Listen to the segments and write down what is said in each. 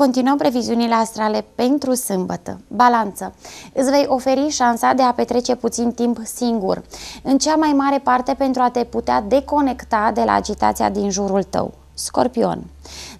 Continuăm previziunile astrale pentru sâmbătă. Balanță. Îți vei oferi șansa de a petrece puțin timp singur, în cea mai mare parte pentru a te putea deconecta de la agitația din jurul tău. Scorpion.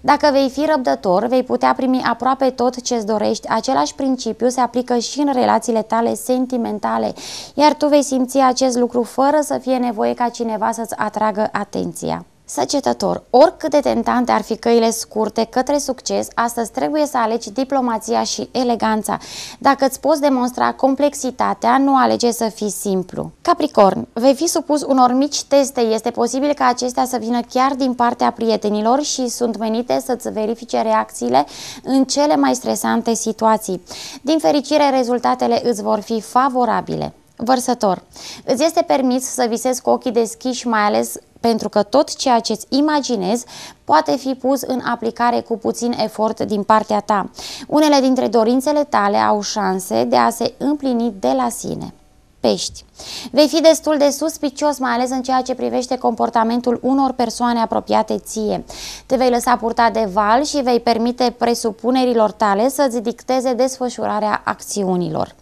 Dacă vei fi răbdător, vei putea primi aproape tot ce-ți dorești. Același principiu se aplică și în relațiile tale sentimentale, iar tu vei simți acest lucru fără să fie nevoie ca cineva să-ți atragă atenția. Săcetător, oricât de tentante ar fi căile scurte către succes, astăzi trebuie să alegi diplomația și eleganța. Dacă îți poți demonstra complexitatea, nu alege să fii simplu. Capricorn, vei fi supus unor mici teste, este posibil ca acestea să vină chiar din partea prietenilor și sunt menite să-ți verifice reacțiile în cele mai stresante situații. Din fericire, rezultatele îți vor fi favorabile. Vărsător. Îți este permis să visezi cu ochii deschiși, mai ales pentru că tot ceea ce îți imaginezi poate fi pus în aplicare cu puțin efort din partea ta. Unele dintre dorințele tale au șanse de a se împlini de la sine pești. Vei fi destul de suspicios, mai ales în ceea ce privește comportamentul unor persoane apropiate ție. Te vei lăsa purta de val și vei permite presupunerilor tale să-ți dicteze desfășurarea acțiunilor.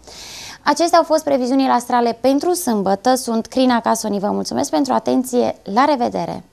Acestea au fost previziunile astrale pentru sâmbătă. Sunt Crina Casoni, vă mulțumesc pentru atenție. La revedere!